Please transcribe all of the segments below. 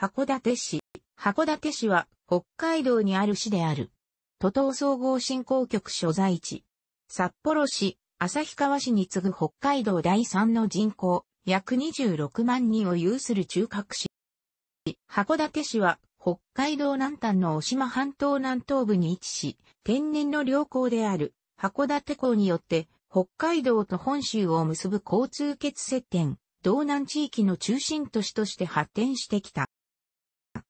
函館市。函館市は北海道にある市である。都東総合振興局所在地。札幌市、旭川市に次ぐ北海道第3の人口、約26万人を有する中核市。函館市は北海道南端の渡島半島南東部に位置し、天然の良港である函館港によって北海道と本州を結ぶ交通結接点、道南地域の中心都市として発展してきた。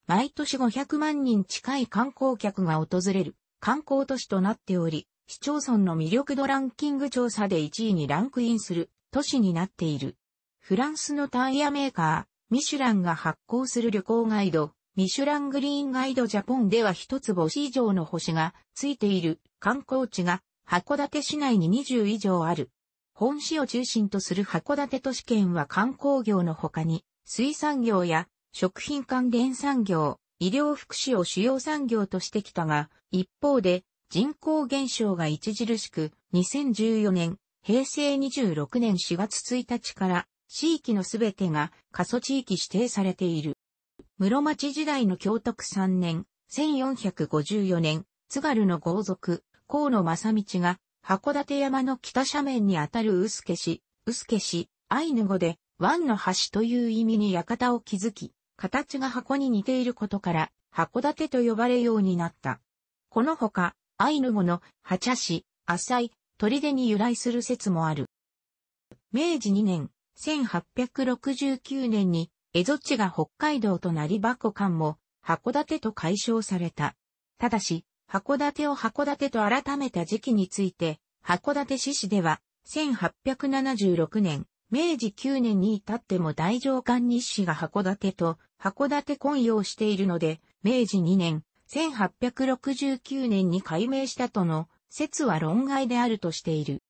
毎年500万人近い観光客が訪れる観光都市となっており、市町村の魅力度ランキング調査で1位にランクインする都市になっている。フランスのタイヤメーカー、ミシュランが発行する旅行ガイド、ミシュラングリーンガイドジャポンでは一つ星以上の星がついている観光地が函館市内に20以上ある。本市を中心とする函館都市圏は観光業の他に水産業や食品関連産業、医療福祉を主要産業としてきたが、一方で人口減少が著しく、2014年、平成26年4月1日から地域のすべてが過疎地域指定されている。室町時代の京徳3年、1454年、津軽の豪族、河野正道が、函館山の北斜面にあたる薄毛氏、薄毛氏、アイヌ語で、湾の橋という意味に館を築き、形が箱に似ていることから、函館と呼ばれようになった。このほか、アイヌ語の、ハチャシ、浅い、砦に由来する説もある。明治2年、1869年に、蝦夷地が北海道となりコ館も、函館と解消された。ただし、函館を函館と改めた時期について、函館市市では、1876年、明治9年に至っても大上官日誌が函館と函館混用しているので、明治2年、1869年に改名したとの説は論外であるとしている。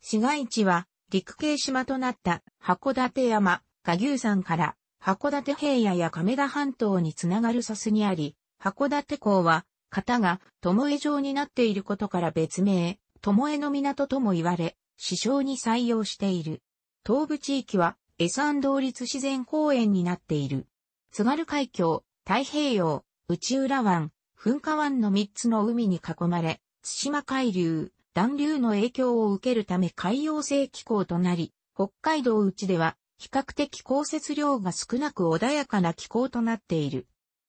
市街地は陸系島となった函館山、下牛山から函館平野や亀田半島につながる砂州にあり、函館港は型が巴状になっていることから別名、巴の港とも言われ、市称に採用している。東部地域は、エサン同立自然公園になっている。津軽海峡、太平洋、内浦湾、噴火湾の3つの海に囲まれ、津島海流、暖流の影響を受けるため海洋性気候となり、北海道内では比較的降雪量が少なく穏やかな気候となっている。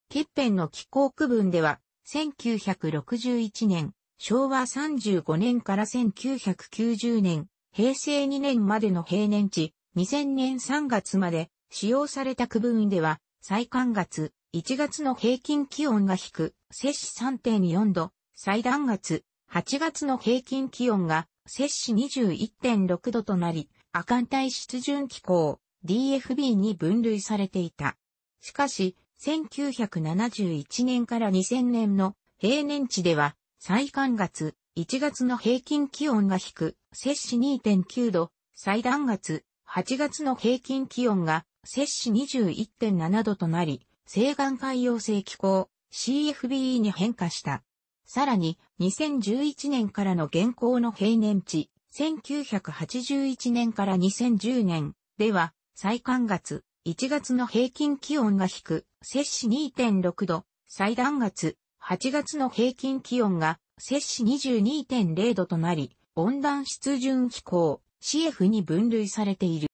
欠片の気候区分では、1961年、昭和35年から1990年、平成2年までの平年値、2000年3月まで使用された区分では、最寒月、1月の平均気温が低、摂氏3.4度、最暖月、8月の平均気温が摂氏21.6度となり、亜寒帯湿潤気候、DFB に分類されていた。しかし、1971年から2000年の平年値では、最寒月、1月の平均気温が低、く、摂氏2.9度、最暖月、8月の平均気温が摂氏21.7度となり、西岸海洋性気候、CFBE に変化した。さらに、2011年からの現行の平年値、1981年から2010年では、最寒月、1月の平均気温が低く、摂氏2.6度、最暖月、8月の平均気温が摂氏22.0度となり、温暖湿潤気候、CF に分類されている。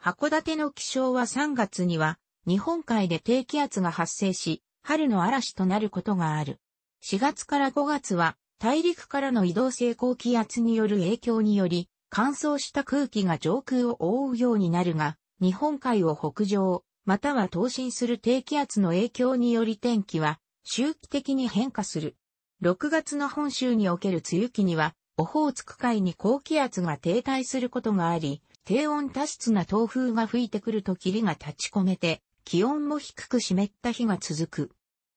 函館の気象は3月には、日本海で低気圧が発生し、春の嵐となることがある。4月から5月は、大陸からの移動性高気圧による影響により、乾燥した空気が上空を覆うようになるが、日本海を北上、または東進する低気圧の影響により天気は周期的に変化する。6月の本州における梅雨期には、オホーツク海に高気圧が停滞することがあり、低温多湿な東風が吹いてくると霧が立ち込めて、気温も低く湿った日が続く。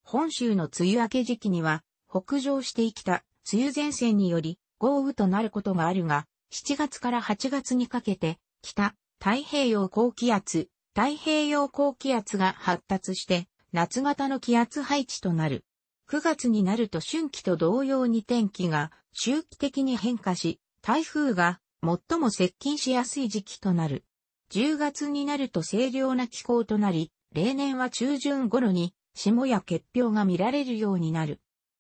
本州の梅雨明け時期には、北上してきた梅雨前線により豪雨となることがあるが、7月から8月にかけて、北、太平洋高気圧、太平洋高気圧が発達して、夏型の気圧配置となる。9月になると春季と同様に天気が周期的に変化し、台風が最も接近しやすい時期となる。10月になると清涼な気候となり、例年は中旬頃に霜や結氷が見られるようになる。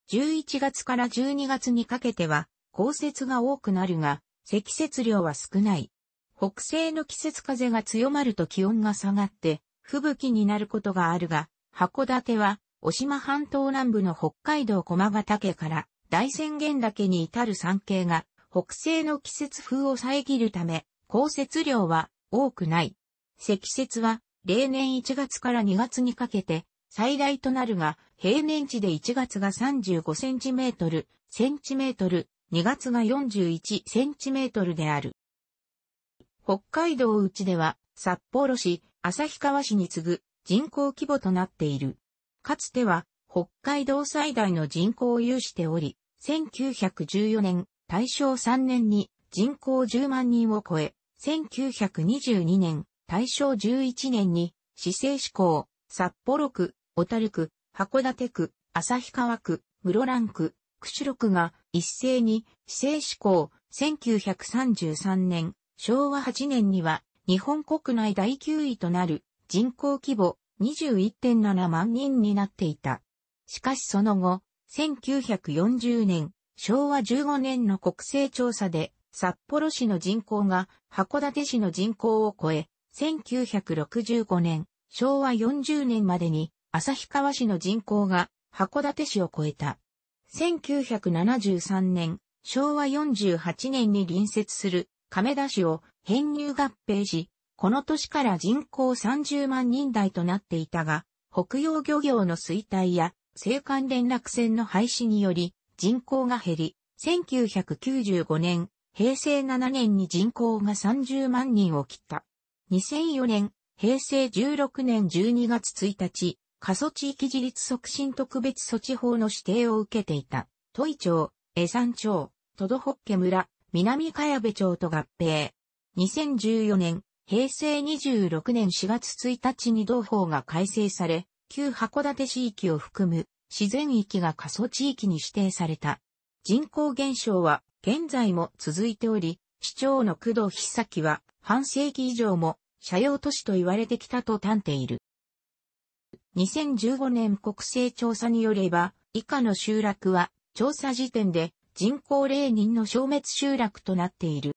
11月から12月にかけては降雪が多くなるが、積雪量は少ない。北西の季節風が強まると気温が下がって、吹雪になることがあるが、函館は、お島半島南部の北海道駒ヶ岳から大仙原岳に至る山系が北西の季節風を遮るため、降雪量は多くない。積雪は例年1月から2月にかけて最大となるが、平年値で1月が35センチメートル、センチメートル、2月が41センチメートルである。北海道内では、札幌市、旭川市に次ぐ人口規模となっている。かつては北海道最大の人口を有しており、1914年、大正3年に人口10万人を超え、1922年、大正11年に、市政志向、札幌区、小樽区、函館区、旭川区、室蘭区、釧路区が一斉に市政志向、1933年、昭和8年には日本国内第9位となる人口規模21.7万人になっていた。しかしその後、1940年、昭和15年の国勢調査で、札幌市の人口が函館市の人口を超え、1965年、昭和40年までに、旭川市の人口が函館市を超えた。1973年、昭和48年に隣接する亀田市を編入合併し、この年から人口30万人台となっていたが、北洋漁業の衰退や、青函連絡船の廃止により、人口が減り、1995年、平成7年に人口が30万人を切った。2004年、平成16年12月1日、過疎地域自立促進特別措置法の指定を受けていた、都井町、江山町、都土北家村、南茅部町と合併。2014年、平成26年4月1日に同法が改正され、旧函館市域を含む自然域が過疎地域に指定された。人口減少は現在も続いており、市長の工藤久崎は半世紀以上も社用都市と言われてきたと端ている。2015年国勢調査によれば、以下の集落は調査時点で人口0人の消滅集落となっている。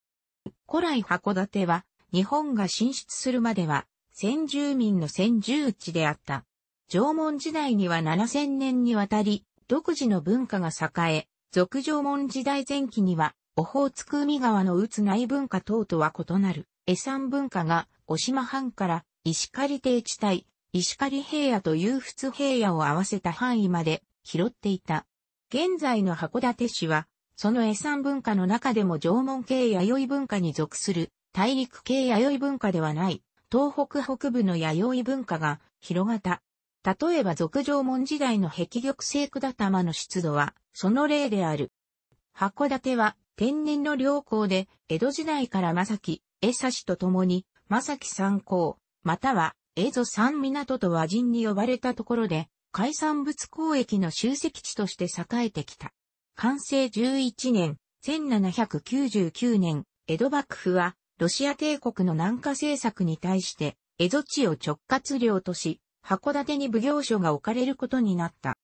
古来函館は日本が進出するまでは、先住民の先住地であった。縄文時代には7000年にわたり、独自の文化が栄え、俗縄文時代前期には、オホーツク海側の打つ内文化等とは異なる、江山文化が、渡島藩から、石狩低地帯、石狩平野という仏平野を合わせた範囲まで拾っていた。現在の函館市は、その江山文化の中でも縄文系弥生文化に属する大陸系弥生文化ではない、東北北部の弥生文化が広がった。例えば俗縄文時代の壁玉聖管玉の出土は、その例である。函館は天然の良好で、江戸時代から正木、江差しと共に、正木三港、または江戸三港と和人に呼ばれたところで、海産物交易の集積地として栄えてきた。完成11年、1799年、江戸幕府はロシア帝国の南下政策に対して、蝦夷地を直轄領とし、函館に奉行所が置かれることになった。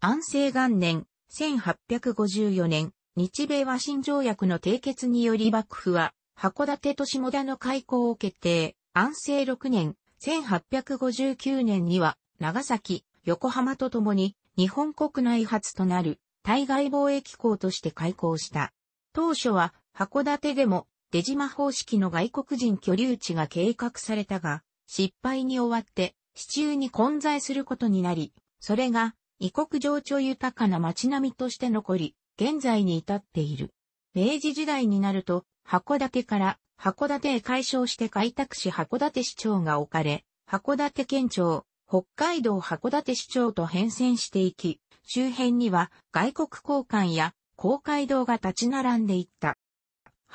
安政元年、1854年、日米和親条約の締結により幕府は、函館と下田の開港を決定。安政6年、1859年には、長崎、横浜と共に、日本国内初となる、対外貿易港として開港した。当初は、函館でも、出島方式の外国人居留地が計画されたが、失敗に終わって、市中に混在することになり、それが、異国情緒豊かな街並みとして残り、現在に至っている。明治時代になると、函館から函館へ解消して開拓し函館市長が置かれ、函館県庁、北海道函館市長と変遷していき、周辺には外国交換や公会堂が立ち並んでいった。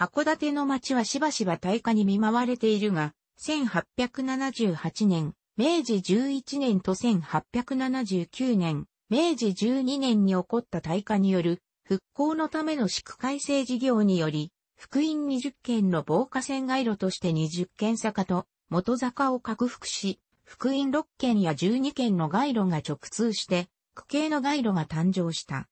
函館の町はしばしば大火に見舞われているが、1878年、明治11年と1879年、明治12年に起こった大火による復興のための市区改正事業により、福音20件の防火線街路として20件坂と元坂を拡幅し、福音6件や12件の街路が直通して、区形の街路が誕生した。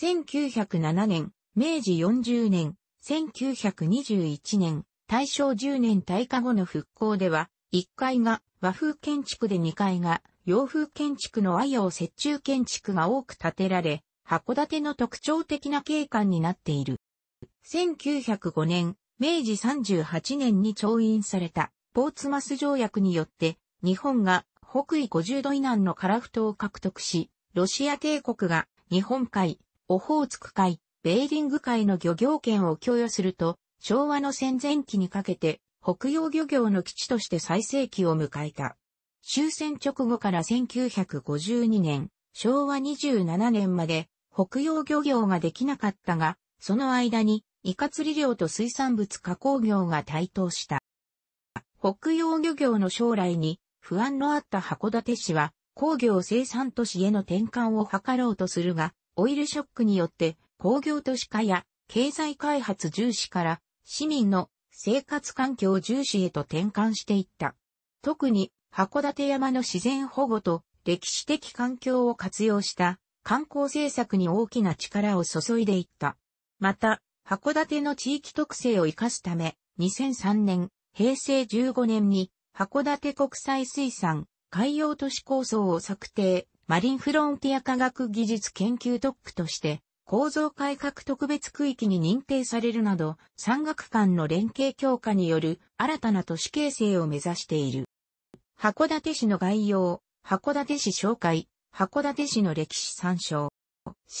1907年、明治40年、1921年、大正10年退化後の復興では、1階が和風建築で2階が洋風建築の和洋折衷建築が多く建てられ、函館の特徴的な景観になっている。1905年、明治38年に調印されたポーツマス条約によって、日本が北緯50度以南のカラフトを獲得し、ロシア帝国が日本海、オホーツク海、ベーリング海の漁業権を供与すると、昭和の戦前期にかけて、北洋漁業の基地として最盛期を迎えた。終戦直後から1952年、昭和27年まで北洋漁業ができなかったが、その間にイカ釣り漁と水産物加工業が台頭した。北洋漁業の将来に不安のあった函館市は工業生産都市への転換を図ろうとするが、オイルショックによって工業都市化や経済開発重視から市民の生活環境重視へと転換していった。特に函館山の自然保護と歴史的環境を活用した観光政策に大きな力を注いでいった。また、函館の地域特性を活かすため、2003年、平成15年に函館国際水産海洋都市構想を策定、マリンフロンティア科学技術研究特区として構造改革特別区域に認定されるなど、山岳間の連携強化による新たな都市形成を目指している。函館市の概要、函館市紹介、函館市の歴史参照。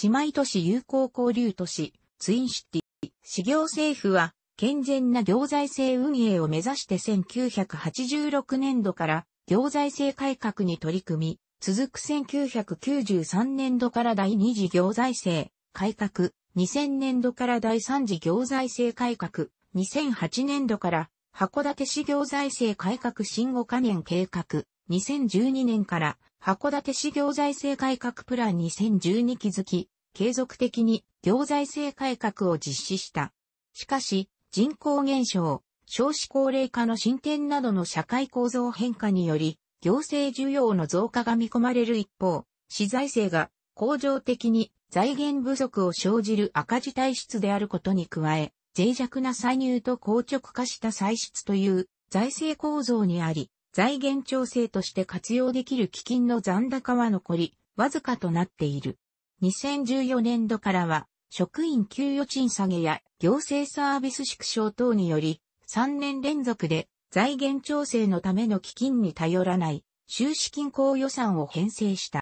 姉妹都市友好交流都市、ツインシティ。市行政府は、健全な行財政運営を目指して1986年度から行財政改革に取り組み、続く1993年度から第二次行財政改革、2000年度から第3次行財政改革、2008年度から函館市行財政改革新5カ年計画、2012年から函館市行財政改革プラン2012気づき、継続的に行財政改革を実施した。しかし、人口減少、少子高齢化の進展などの社会構造変化により、行政需要の増加が見込まれる一方、市財政が恒常的に財源不足を生じる赤字体質であることに加え、脆弱な歳入と硬直化した歳出という財政構造にあり、財源調整として活用できる基金の残高は残り、わずかとなっている。2014年度からは、職員給与賃下げや行政サービス縮小等により、3年連続で財源調整のための基金に頼らない、収支均衡予算を編成した。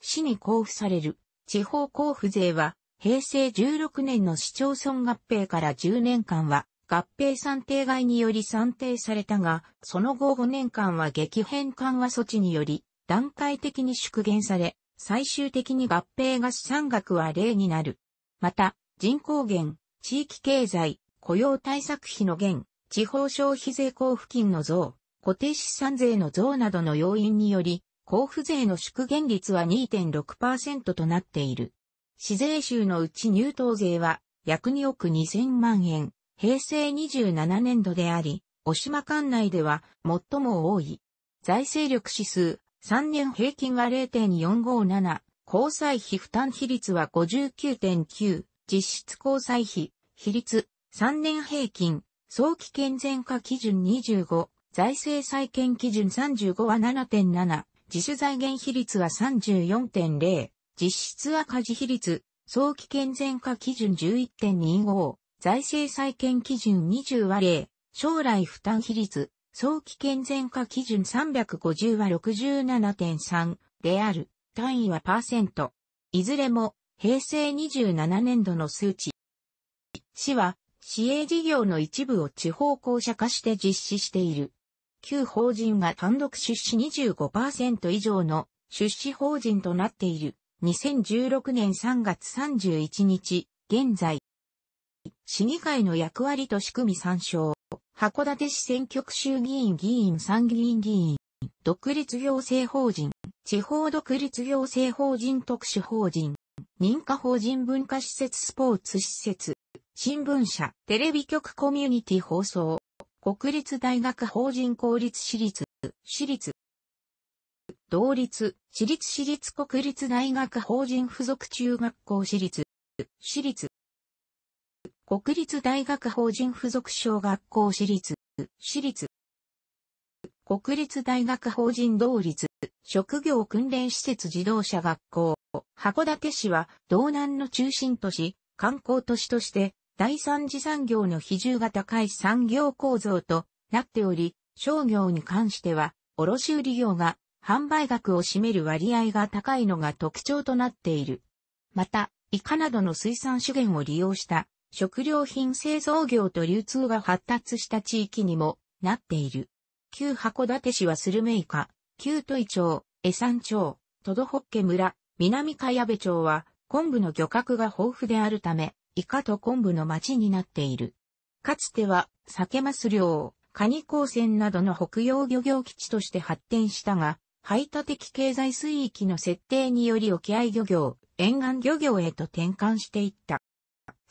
市に交付される地方交付税は、平成16年の市町村合併から10年間は、合併算定外により算定されたが、その後5年間は激変緩和措置により、段階的に縮減され、最終的に合併が資産額は0になる。また、人口減、地域経済、雇用対策費の減、地方消費税交付金の増、固定資産税の増などの要因により、交付税の縮減率は2.6%となっている。市税収のうち入党税は約2億2000万円、平成27年度であり、お島管内では最も多い。財政力指数、3年平均は0.457、交際費負担比率は59.9、実質交際費、比率、3年平均、早期健全化基準25、財政再建基準35は7.7、自主財源比率は34.0、実質赤字比率、早期健全化基準11.25、財政再建基準20は0、将来負担比率、早期健全化基準350は67.3である、単位はパーセント。いずれも、平成27年度の数値。市は、市営事業の一部を地方公社化して実施している。旧法人が単独出資25%以上の出資法人となっている。2016年3月31日、現在。市議会の役割と仕組み参照。函館市選挙区衆議院議員参議院議員。独立行政法人。地方独立行政法人特殊法人。認可法人文化施設スポーツ施設。新聞社。テレビ局コミュニティ放送。国立大学法人公立私立、私立、同立、私立私立国立大学法人附属中学校私立、私立、国立大学法人附属小学校私立、私立、国立大学法人同立、職業訓練施設自動車学校、函館市は道南の中心都市、観光都市として第三次産業の比重が高い産業構造となっており、商業に関しては、卸売業が販売額を占める割合が高いのが特徴となっている。また、イカなどの水産資源を利用した食料品製造業と流通が発達した地域にもなっている。旧函館市はスルメイカ、旧都井町、江山町、戸戸ホッケ村、南茅部町は昆布の漁獲が豊富であるため、イカと昆布の町になっている。かつては、酒ます漁、カニ鉱船などの北洋漁業基地として発展したが、排他的経済水域の設定により沖合漁業、沿岸漁業へと転換していった。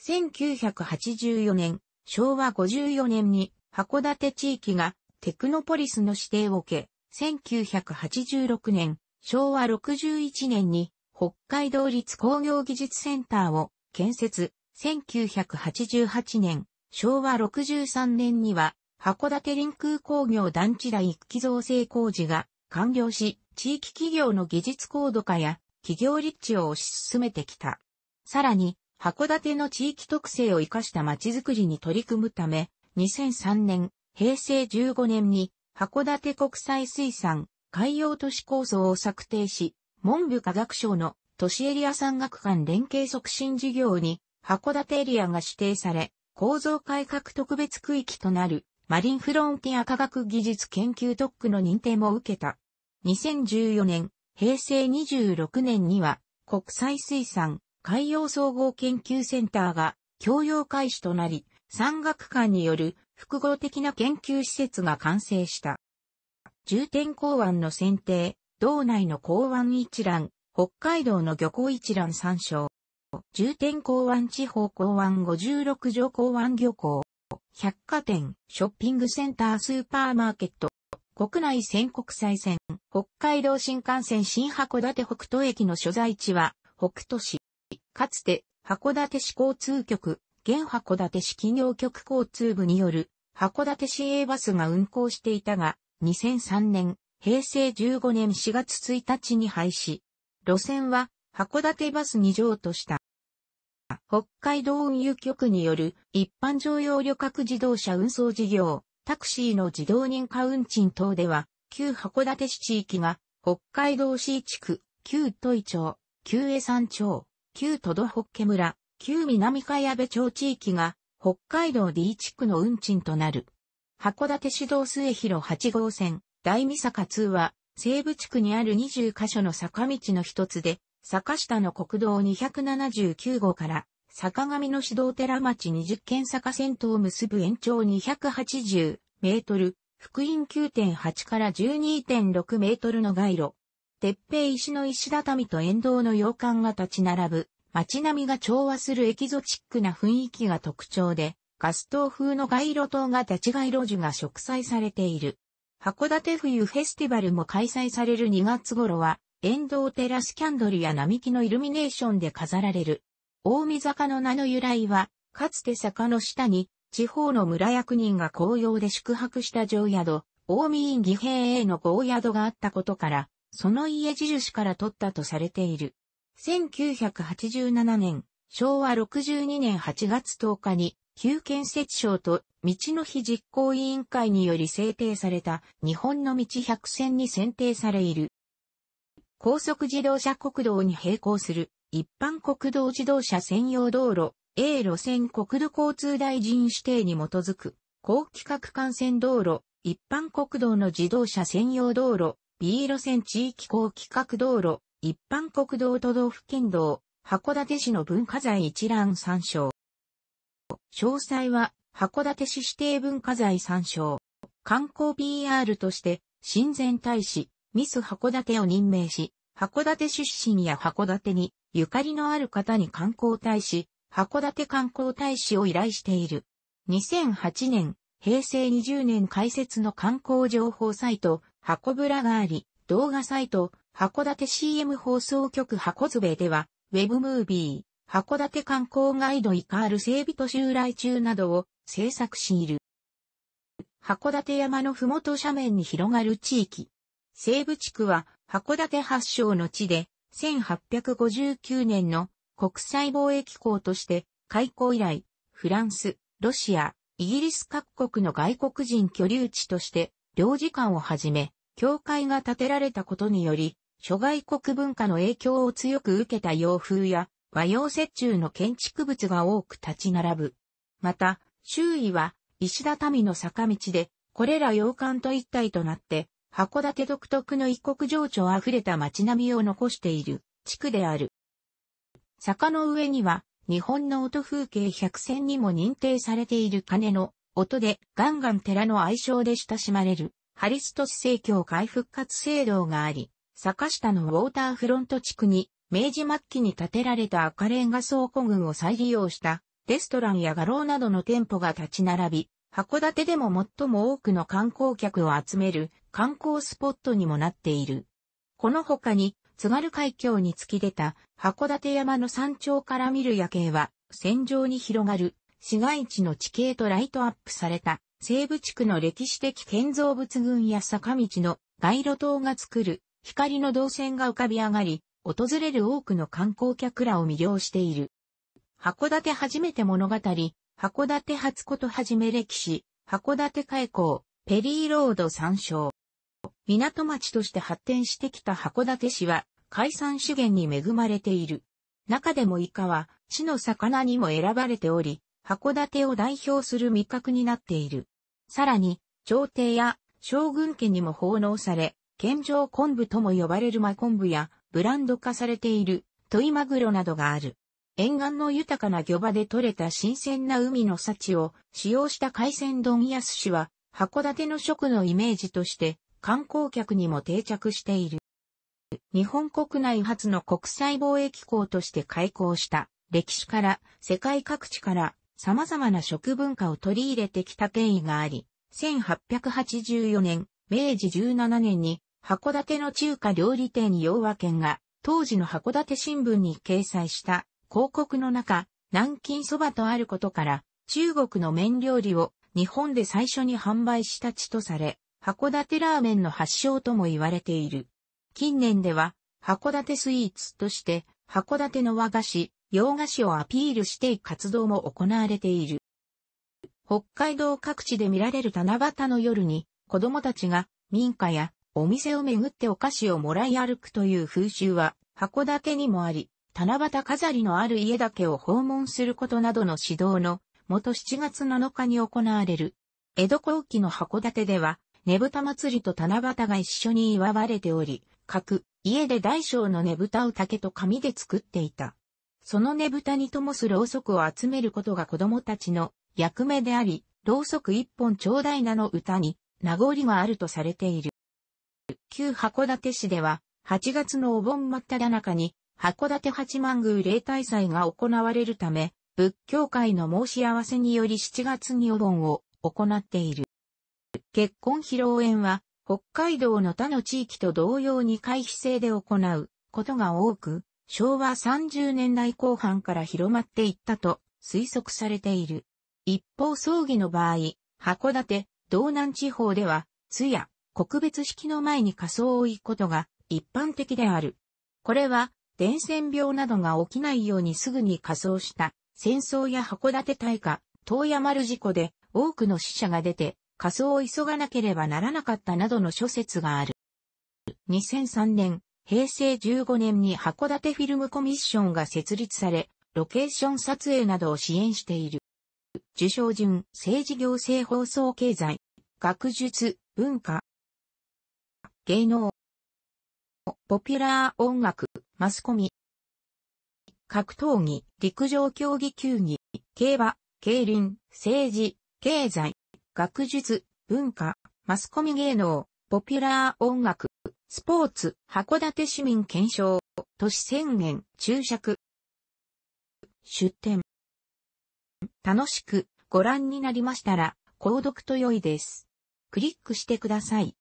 1984年、昭和54年に函館地域がテクノポリスの指定を受け、1986年、昭和61年に北海道立工業技術センターを建設、1988年、昭和63年には、函館臨空工業団地第一期造成工事が完了し、地域企業の技術高度化や企業立地を推し進めてきた。さらに、函館の地域特性を生かした街づくりに取り組むため、2003年、平成15年に、函館国際水産海洋都市構想を策定し、文部科学省の都市エリア産学館連携促進事業に函館エリアが指定され、構造改革特別区域となる、マリンフロンティア科学技術研究特区の認定も受けた。2014年、平成26年には、国際水産海洋総合研究センターが共用開始となり、産学館による複合的な研究施設が完成した。重点港湾の選定、道内の港湾一覧、北海道の漁港一覧参照。重点港湾地方港湾56条港湾漁港、百貨店、ショッピングセンタースーパーマーケット、国内線国際線、北海道新幹線新函館北斗駅の所在地は、北斗市。かつて、函館市交通局、現函館市企業局交通部による、函館市営バスが運行していたが、2003年、平成15年4月1日に廃止。路線は、函館バス2乗とした。北海道運輸局による一般乗用旅客自動車運送事業、タクシーの自動認可運賃等では、旧函館市地域が北海道市地区、旧都井町、旧江山町、旧都道北家村、旧南海茅部町地域が北海道 D 地区の運賃となる。函館市道末広8号線、大三坂2は西部地区にある20カ所の坂道の一つで、坂下の国道279号から坂上の指導寺町20軒坂線とを結ぶ延長280メートル、福音9.8から12.6メートルの街路。鉄平石の石畳と沿道の洋館が立ち並ぶ、街並みが調和するエキゾチックな雰囲気が特徴で、ガス灯風の街路灯が立ち街路樹が植栽されている。函館冬フェスティバルも開催される2月頃は、沿道テラスキャンドルや並木のイルミネーションで飾られる。大見坂の名の由来は、かつて坂の下に、地方の村役人が紅葉で宿泊した城宿、大見院義平への豪宿があったことから、その家地主から取ったとされている。1987年、昭和62年8月10日に、旧建設省と道の日実行委員会により制定された日本の道百選に選定されいる。高速自動車国道に並行する一般国道自動車専用道路、A 路線国土交通大臣指定に基づく、高規格幹線道路、一般国道の自動車専用道路、B 路線地域高規格道路、一般国道都道府県道、函館市の文化財一覧参照。詳細は、函館市指定文化財参照。観光 PR として、親善大使、ミス函館を任命し、函館出身や函館にゆかりのある方に観光大使、函館観光大使を依頼している。2008年、平成20年開設の観光情報サイト、箱ブラがあり、動画サイト、函館 CM 放送局箱詰めでは、ウェブムービー、函館観光ガイドイカール整備と襲来中などを制作している。函館山のふもと斜面に広がる地域。西部地区は函館発祥の地で、1859年の国際貿易港として開港以来、フランス、ロシア、イギリス各国の外国人居留地として領事館をはじめ、教会が建てられたことにより、諸外国文化の影響を強く受けた洋風や和洋折衷の建築物が多く立ち並ぶ。また、周囲は石畳の坂道で、これら洋館と一体となって函館独特の一国情緒あふれた街並みを残している地区である。坂の上には日本の音風景百選にも認定されている鐘の音でガンガン寺の愛称で親しまれるハリストス正教会復活聖堂があり、坂下のウォーターフロント地区に明治末期に建てられた赤レンガ倉庫群を再利用したレストランや画廊などの店舗が立ち並び、函館でも最も多くの観光客を集める観光スポットにもなっている。この他に、津軽海峡に突き出た函館山の山頂から見る夜景は、戦場に広がる市街地の地形とライトアップされた西部地区の歴史的建造物群や坂道の街路灯が作る光の動線が浮かび上がり、訪れる多くの観光客らを魅了している。函館初めて物語、函館初ことはじめ歴史、函館海港、ペリーロード参照。港町として発展してきた函館市は、海産資源に恵まれている。中でもイカは、市の魚にも選ばれており、函館を代表する味覚になっている。さらに、朝廷や将軍家にも奉納され、県上昆布とも呼ばれる真昆布や、ブランド化されている、トイマグロなどがある。沿岸の豊かな漁場で採れた新鮮な海の幸を使用した海鮮丼や寿司は、函館の食のイメージとして観光客にも定着している。日本国内初の国際貿易港として開港した歴史から世界各地から様々な食文化を取り入れてきた経緯があり、1884年、明治17年に函館の中華料理店洋和軒が当時の函館新聞に掲載した広告の中、南京そばとあることから、中国の麺料理を日本で最初に販売した地とされ、函館ラーメンの発祥とも言われている。近年では、函館スイーツとして、函館の和菓子、洋菓子をアピールしていく活動も行われている。北海道各地で見られる七夕の夜に、子供たちが民家やお店を巡ってお菓子をもらい歩くという風習は、函館にもあり、七夕飾りのある家だけを訪問することなどの指導の、元7月7日に行われる。江戸後期の函館では、ねぶた祭りと七夕が一緒に祝われており、各家で大小のねぶたを竹と紙で作っていた。そのねぶたに灯すろうそくを集めることが子供たちの役目であり、ろうそく一本ちょうだいなの歌に名残があるとされている。旧函館市では、8月のお盆真っ只中に函館八幡宮例大祭が行われるため、仏教会の申し合わせにより7月にお盆を行っている。結婚披露宴は、北海道の他の地域と同様に回避制で行うことが多く、昭和30年代後半から広まっていったと推測されている。一方葬儀の場合、函館、道南地方では、通夜、告別式の前に仮装を行くことが一般的である。これは伝染病などが起きないようにすぐに仮装した、戦争や函館大火、遠山丸事故で多くの死者が出て、仮装を急がなければならなかったなどの諸説がある。2003年、平成15年に函館フィルムコミッションが設立され、ロケーション撮影などを支援している。受賞順、政治行政放送経済、学術、文化、芸能、ポピュラー音楽、マスコミ。格闘技、陸上競技球技、競馬、競輪、政治、経済、学術、文化、マスコミ芸能、ポピュラー音楽、スポーツ、函館市民検証、都市宣言、注釈。出展。楽しくご覧になりましたら、購読と良いです。クリックしてください。